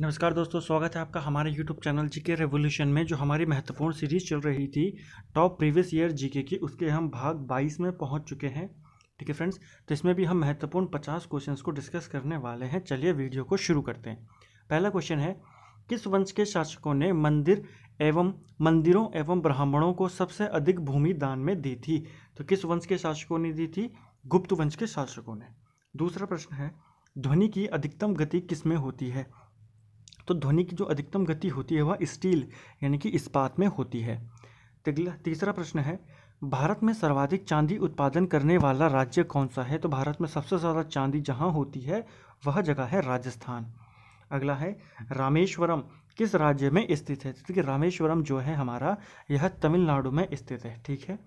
नमस्कार दोस्तों स्वागत है आपका हमारे YouTube चैनल जी के रेवोल्यूशन में जो हमारी महत्वपूर्ण सीरीज चल रही थी टॉप प्रीवियस ईयर जीके की उसके हम भाग 22 में पहुंच चुके हैं ठीक है फ्रेंड्स तो इसमें भी हम महत्वपूर्ण 50 क्वेश्चंस को डिस्कस करने वाले हैं चलिए वीडियो को शुरू करते हैं पहला क्वेश्चन है किस वंश के शासकों ने मंदिर एवं मंदिरों एवं ब्राह्मणों को सबसे अधिक भूमि दान में दी थी तो किस वंश के शासकों ने दी थी गुप्त वंश के शासकों ने दूसरा प्रश्न है ध्वनि की अधिकतम गति किस में होती है तो ध्वनि की जो अधिकतम गति होती है वह स्टील यानी कि इस्पात में होती है अगला तीसरा प्रश्न है भारत में सर्वाधिक चांदी उत्पादन करने वाला राज्य कौन सा है तो भारत में सबसे ज़्यादा चांदी जहाँ होती है वह जगह है राजस्थान अगला है रामेश्वरम किस राज्य में स्थित है तो रामेश्वरम जो है हमारा यह तमिलनाडु में स्थित है ठीक है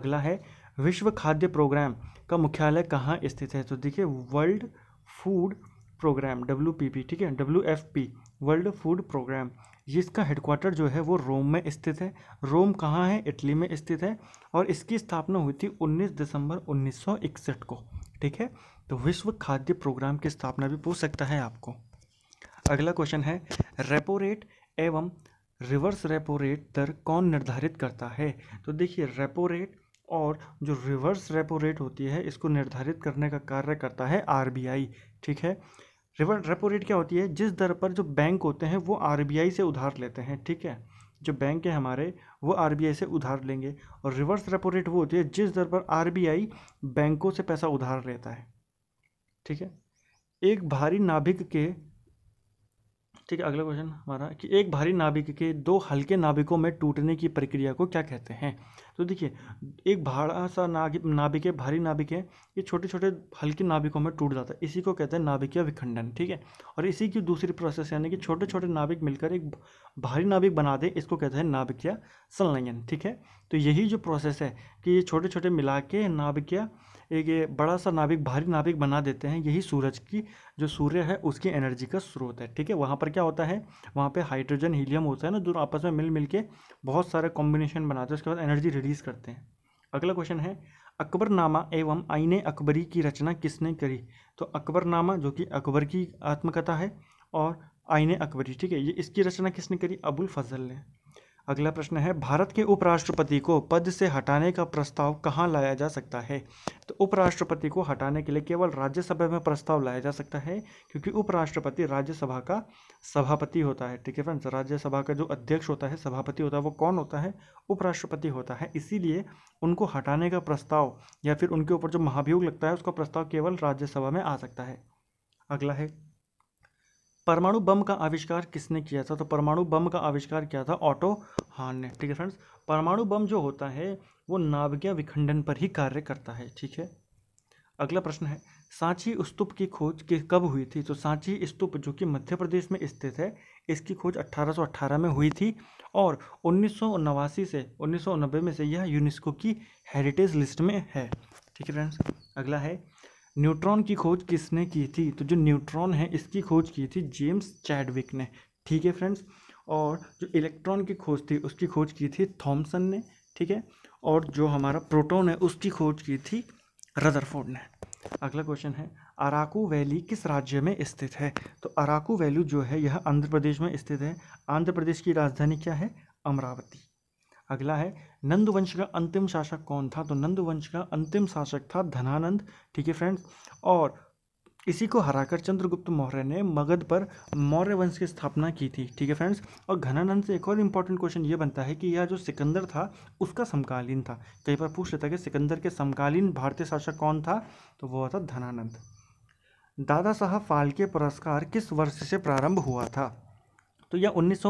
अगला है विश्व खाद्य प्रोग्राम का मुख्यालय कहाँ स्थित है तो देखिए वर्ल्ड फूड प्रोग्राम डब्ल्यू ठीक है डब्ल्यू वर्ल्ड फूड प्रोग्राम जिसका हेडक्वार्टर जो है वो रोम में स्थित है रोम कहाँ है इटली में स्थित है और इसकी स्थापना हुई थी 19 दिसंबर 1961 को ठीक है तो विश्व खाद्य प्रोग्राम की स्थापना भी पूछ सकता है आपको अगला क्वेश्चन है रेपो रेट एवं रिवर्स रेपो रेट दर कौन निर्धारित करता है तो देखिए रेपो रेट और जो रिवर्स रेपो रेट होती है इसको निर्धारित करने का कार्य करता है आरबीआई ठीक है रिवर्स रेपो रेट क्या होती है जिस दर पर जो बैंक होते हैं वो आर से उधार लेते हैं ठीक है जो बैंक है हमारे वो आर से उधार लेंगे और रिवर्स रेपो रेट वो होती है जिस दर पर आर बैंकों से पैसा उधार लेता है ठीक है एक भारी नाभिक के ठीक है अगला क्वेश्चन हमारा कि एक भारी नाभिक के दो हल्के नाभिकों में टूटने की प्रक्रिया को क्या कहते हैं तो देखिए एक भाड़ा सा नाभिक है भारी नाभिक है ये छोटे छोटे हल्के नाभिकों में टूट जाता है इसी को कहते हैं नाभिकीय विखंडन ठीक है और इसी की दूसरी प्रोसेस यानी कि छोटे छोटे नाभिक मिलकर एक भारी नाभिक बना दे इसको कहते हैं नाभिकीय संलयन ठीक है तो यही जो प्रोसेस है कि ये छोटे छोटे मिला के नाभिकीय एक ये बड़ा सा नाभिक भारी नाभिक बना देते हैं यही सूरज की जो सूर्य है उसकी एनर्जी का स्रोत है ठीक है वहाँ पर क्या होता है वहाँ पे हाइड्रोजन हीलियम होता है ना जो आपस में मिल मिल के बहुत सारे कॉम्बिनेशन बनाते हैं उसके बाद एनर्जी रिलीज़ करते हैं अगला क्वेश्चन है अकबरनामा एवं आईने अकबरी की रचना किसने करी तो अकबरनामा जो कि अकबर की आत्मकथा है और आईने अकबरी ठीक है ये इसकी रचना किसने करी अबुल फजल ने अगला प्रश्न है भारत के उपराष्ट्रपति को पद से हटाने का प्रस्ताव कहाँ लाया जा सकता है तो उपराष्ट्रपति को हटाने के लिए केवल राज्यसभा में प्रस्ताव लाया जा सकता है क्योंकि उपराष्ट्रपति राज्यसभा का सभापति होता है ठीक है फ्रेंड्स राज्यसभा का जो अध्यक्ष होता है सभापति होता है वो कौन होता है उपराष्ट्रपति होता है इसीलिए उनको हटाने का प्रस्ताव या फिर उनके ऊपर जो महाभियोग लगता है उसका प्रस्ताव केवल राज्यसभा में आ सकता है अगला है परमाणु बम का आविष्कार किसने किया था तो परमाणु बम का आविष्कार किया था ऑटो हाँ ने ठीक है फ्रेंड्स परमाणु बम जो होता है वो नाभिकीय विखंडन पर ही कार्य करता है ठीक है अगला प्रश्न है सांची स्तूप की खोज की कब हुई थी तो सांची स्तूप जो कि मध्य प्रदेश में स्थित है इसकी खोज 1818 में हुई थी और उन्नीस से उन्नीस में से यह यूनेस्को की हेरिटेज लिस्ट में है ठीक है फ्रेंड्स अगला है न्यूट्रॉन की खोज किसने की थी तो जो न्यूट्रॉन है इसकी खोज की थी जेम्स चैडविक ने ठीक है फ्रेंड्स और जो इलेक्ट्रॉन की खोज थी उसकी खोज की थी थॉमसन ने ठीक है और जो हमारा प्रोटोन है उसकी खोज की थी रदरफोर्ड ने अगला क्वेश्चन है अराकू वैली किस राज्य में स्थित है तो अराकू वैली जो है यह आंध्र प्रदेश में स्थित है आंध्र प्रदेश की राजधानी क्या है अमरावती अगला है नंद वंश का अंतिम शासक कौन था तो नंद वंश का अंतिम शासक था धनानंद ठीक है फ्रेंड्स और इसी को हराकर चंद्रगुप्त मौर्य ने मगध पर मौर्य वंश की स्थापना की थी ठीक है फ्रेंड्स और घनानंद से एक और इम्पॉर्टेंट क्वेश्चन ये बनता है कि यह जो सिकंदर था उसका समकालीन था कई बार पूछ लेता कि सिकंदर के समकालीन भारतीय शासक कौन था तो वो था धनानंद दादा साहब फाल्के पुरस्कार किस वर्ष से प्रारंभ हुआ था तो यह उन्नीस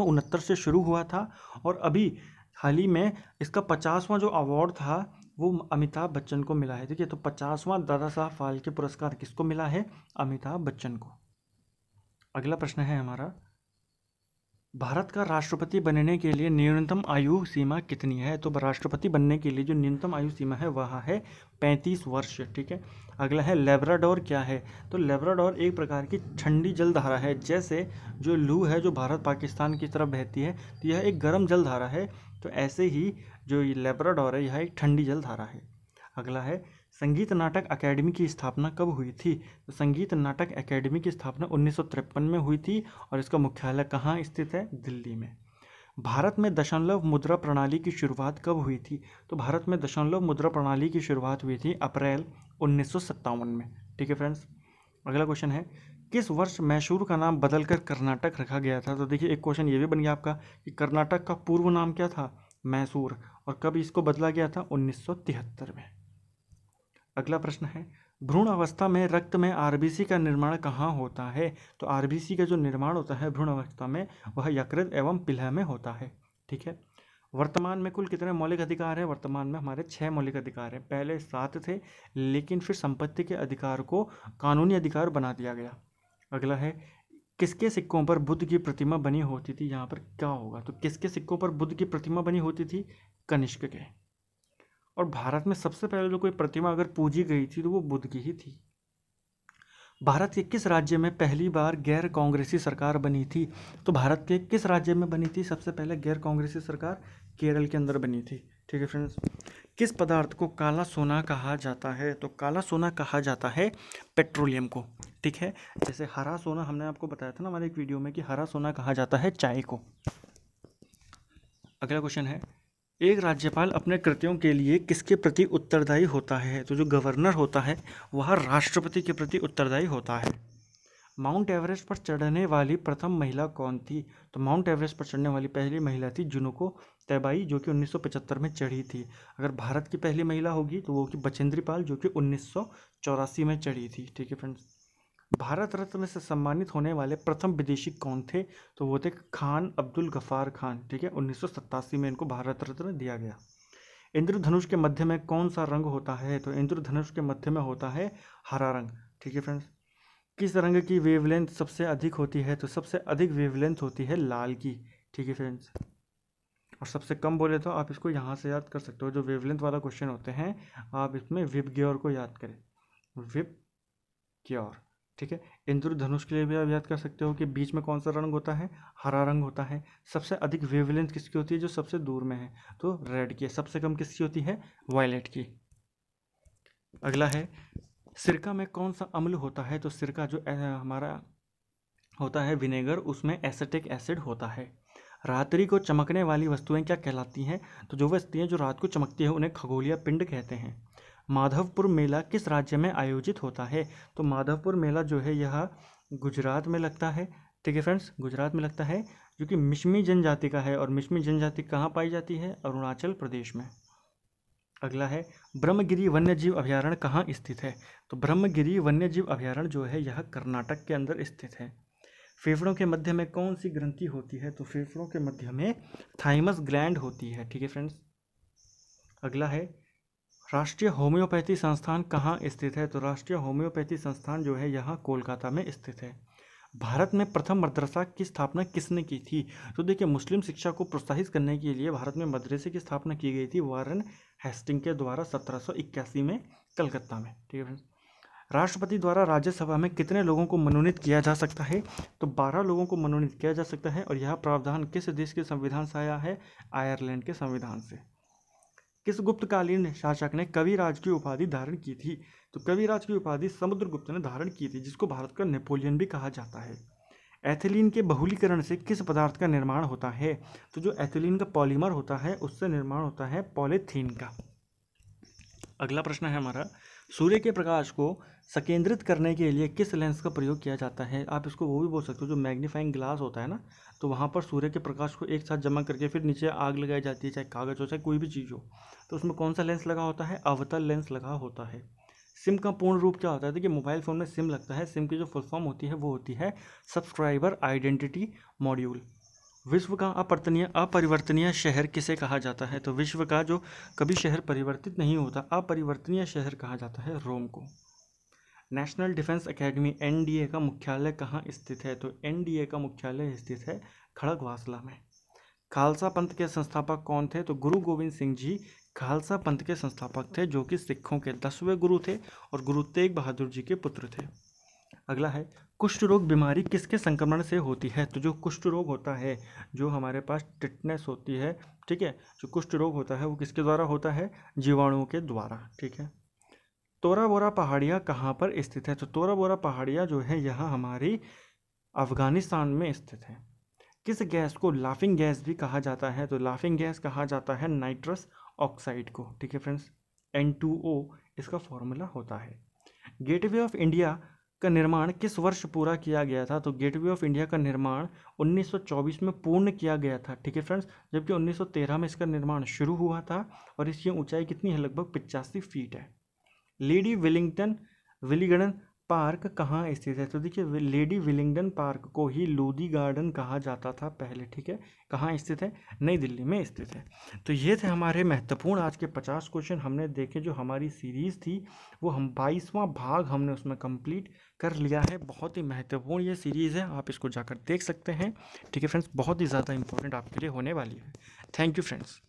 से शुरू हुआ था और अभी हाल ही में इसका पचासवां जो अवार्ड था वो अमिताभ बच्चन को मिला है देखिए तो पचासवां दादा साहब फाल्के पुरस्कार किसको मिला है अमिताभ बच्चन को अगला प्रश्न है हमारा भारत का राष्ट्रपति बनने के लिए न्यूनतम आयु सीमा कितनी है तो राष्ट्रपति बनने के लिए जो न्यूनतम आयु सीमा है वह है पैंतीस वर्ष ठीक है अगला है लेब्राडोर क्या है तो लेब्राडोर एक प्रकार की ठंडी जलधारा है जैसे जो लू है जो भारत पाकिस्तान की तरफ बहती है तो यह एक गर्म जलधारा है तो ऐसे ही जो ये लेबराडोर है यह एक ठंडी जल धारा है अगला है संगीत नाटक एकेडमी की स्थापना कब हुई थी तो संगीत नाटक एकेडमी की स्थापना उन्नीस में हुई थी और इसका मुख्यालय कहाँ स्थित है दिल्ली में भारत में दशमलव मुद्रा प्रणाली की शुरुआत कब हुई थी तो भारत में दशमलव मुद्रा प्रणाली की शुरुआत हुई थी अप्रैल उन्नीस में ठीक है फ्रेंड्स अगला क्वेश्चन है किस वर्ष मैसूर का नाम बदलकर कर्नाटक रखा गया था तो देखिए एक क्वेश्चन ये भी बन गया आपका कि कर्नाटक का पूर्व नाम क्या था मैसूर और कब इसको बदला गया था उन्नीस में अगला प्रश्न है भ्रूण अवस्था में रक्त में आरबीसी का निर्माण कहाँ होता है तो आरबीसी का जो निर्माण होता है भ्रूण अवस्था में वह यकृत एवं पिलह में होता है ठीक है वर्तमान में कुल कितने मौलिक अधिकार हैं वर्तमान में हमारे छः मौलिक अधिकार हैं पहले सात थे लेकिन फिर संपत्ति के अधिकार को कानूनी अधिकार बना दिया गया अगला है किसके सिक्कों पर बुद्ध की प्रतिमा बनी होती थी यहाँ पर क्या होगा तो किसके सिक्कों पर बुद्ध की प्रतिमा बनी होती थी कनिष्क के और भारत में सबसे पहले जो कोई प्रतिमा अगर पूजी गई थी तो वो बुद्ध की ही थी भारत के किस राज्य में पहली बार गैर कांग्रेसी सरकार बनी थी तो भारत के किस राज्य में बनी थी सबसे पहले गैर कांग्रेसी सरकार केरल के अंदर बनी थी ठीक है फ्रेंड्स किस पदार्थ को काला सोना कहा जाता है तो काला सोना कहा जाता है पेट्रोलियम को ठीक है जैसे हरा सोना हमने आपको बताया था ना हमारे एक वीडियो में कि हरा सोना कहा जाता है चाय को अगला क्वेश्चन है एक राज्यपाल अपने कृत्यों के लिए किसके प्रति उत्तरदायी होता है तो जो गवर्नर होता है वह राष्ट्रपति के प्रति उत्तरदायी होता है माउंट एवरेस्ट पर चढ़ने वाली प्रथम महिला कौन थी तो माउंट एवरेस्ट पर चढ़ने वाली पहली महिला थी जुनुको तैबाई जो कि 1975 में चढ़ी थी अगर भारत की पहली महिला होगी तो वो कि बचेंद्री पाल जो कि उन्नीस में चढ़ी थी ठीक है फ्रेंड्स भारत रत्न से सम्मानित होने वाले प्रथम विदेशी कौन थे तो वो थे खान अब्दुल गफ़ार खान ठीक है उन्नीस में इनको भारत रत्न दिया गया इंद्रधनुष के मध्य में कौन सा रंग होता है तो इंद्रधनुष के मध्य में होता है हरा रंग ठीक है फ्रेंड्स किस रंग की वेवलेंथ सबसे अधिक होती है तो सबसे अधिक वेवलेंथ होती है लाल की ठीक है फ्रेंड्स और सबसे कम बोले तो आप इसको यहाँ से याद कर सकते हो जो वेवलेंथ वाला क्वेश्चन होते हैं आप इसमें विप ग्योर को याद करें विप ग्योर ठीक है इंद्रधनुष के लिए भी आप याद कर सकते हो कि बीच में कौन सा रंग होता है हरा रंग होता है सबसे अधिक वेवलेंथ किसकी होती है जो सबसे दूर में है तो रेड की है सबसे कम किसकी होती है वायलेट की अगला है सिरका में कौन सा अम्ल होता है तो सिरका जो हमारा होता है विनेगर उसमें एसेटिक एसिड होता है रात्रि को चमकने वाली वस्तुएं क्या कहलाती हैं तो जो वस्तुएं जो रात को चमकती हैं उन्हें खगोलिया पिंड कहते हैं माधवपुर मेला किस राज्य में आयोजित होता है तो माधवपुर मेला जो है यह गुजरात में लगता है ठीक है फ्रेंड्स गुजरात में लगता है जो कि मिश्मी जनजाति का है और मिश्मी जनजाति कहाँ पाई जाती है अरुणाचल प्रदेश में अगला है ब्रह्मगिरी वन्यजीव अभयारण्य कहाँ स्थित है तो ब्रह्मगिरी वन्यजीव अभयारण्य जो है यह कर्नाटक के अंदर स्थित है फेफड़ों के मध्य में कौन सी ग्रंथि होती है तो फेफड़ों के मध्य में थाइमस ग्लैंड होती है ठीक है फ्रेंड्स अगला है राष्ट्रीय होम्योपैथी संस्थान कहाँ स्थित है तो राष्ट्रीय होम्योपैथी संस्थान जो है यहाँ कोलकाता में स्थित है भारत में प्रथम मदरसा की स्थापना किसने की थी तो देखिए मुस्लिम शिक्षा को प्रोत्साहित करने के लिए भारत में मदरसे की स्थापना की गई थी वारन हेस्टिंग के द्वारा सत्रह में कलकत्ता में ठीक है फ्रेंड्स राष्ट्रपति द्वारा राज्यसभा में कितने लोगों को मनोनीत किया जा सकता है तो 12 लोगों को मनोनीत किया जा सकता है और यह प्रावधान किस देश के संविधान से आया है आयरलैंड के संविधान से किस गुप्तकालीन शासक ने कविराज की उपाधि धारण की थी तो कविराज की उपाधि समुद्रगुप्त ने धारण की थी जिसको भारत का नेपोलियन भी कहा जाता है एथिलीन के बहुलीकरण से किस पदार्थ का निर्माण होता है तो जो एथिलीन का पॉलीमर होता है उससे निर्माण होता है पॉलीथीन का अगला प्रश्न है हमारा सूर्य के प्रकाश को संकेंद्रित करने के लिए किस लेंस का प्रयोग किया जाता है आप इसको वो भी बोल सकते हो जो मैग्नीफाइंग ग्लास होता है ना तो वहाँ पर सूर्य के प्रकाश को एक साथ जमा करके फिर नीचे आग लगाई जाती है चाहे कागज़ हो चाहे कोई भी चीज़ हो तो उसमें कौन सा लेंस लगा होता है अवतल लेंस लगा होता है सिम का पूर्ण रूप क्या होता है देखिए मोबाइल फ़ोन में सिम लगता है सिम की जो फुल फॉर्म होती है वो होती है सब्सक्राइबर आइडेंटिटी मॉड्यूल विश्व का अपर्तनीय अपरिवर्तनीय शहर किसे कहा जाता है तो विश्व का जो कभी शहर परिवर्तित नहीं होता अपरिवर्तनीय शहर कहा जाता है रोम को नेशनल डिफेंस एकेडमी एनडीए का मुख्यालय कहाँ स्थित है तो एनडीए का मुख्यालय स्थित है खड़गवासला में खालसा पंथ के संस्थापक कौन थे तो गुरु गोविंद सिंह जी खालसा पंथ के संस्थापक थे जो कि सिखों के दसवें गुरु थे और गुरु तेग बहादुर जी के पुत्र थे अगला है कुष्ठ रोग बीमारी किसके संक्रमण से होती है तो जो कुष्ठ रोग होता है जो हमारे पास टिटनेस होती है ठीक है जो कुष्ठ रोग होता है वो किसके द्वारा होता है जीवाणुओं के द्वारा ठीक है तोरा बोरा पहाड़ियाँ कहाँ पर स्थित है तो तोरा बोरा पहाड़ियाँ जो है यह हमारी अफगानिस्तान में स्थित है किस गैस को लाफिंग गैस भी कहा जाता है तो लाफिंग गैस कहा जाता है नाइट्रस ऑक्साइड को ठीक है फ्रेंड्स एन इसका फॉर्मूला होता है गेटवे ऑफ इंडिया का निर्माण किस वर्ष पूरा किया गया था तो गेटवे ऑफ इंडिया का निर्माण 1924 में पूर्ण किया गया था ठीक है फ्रेंड्स जबकि 1913 में इसका निर्माण शुरू हुआ था और इसकी ऊंचाई कितनी है लगभग पिचासी फीट है लेडी विलिंगटन विलीगढ़ पार्क कहाँ स्थित है तो देखिए लेडी विलिंगडन पार्क को ही लोधी गार्डन कहा जाता था पहले ठीक है कहाँ स्थित है नई दिल्ली में स्थित है तो ये थे हमारे महत्वपूर्ण आज के पचास क्वेश्चन हमने देखे जो हमारी सीरीज़ थी वो हम बाईसवां भाग हमने उसमें कंप्लीट कर लिया है बहुत ही महत्वपूर्ण ये सीरीज़ है आप इसको जाकर देख सकते हैं ठीक है फ्रेंड्स बहुत ही ज़्यादा इंपॉर्टेंट आपके लिए होने वाली है थैंक यू फ्रेंड्स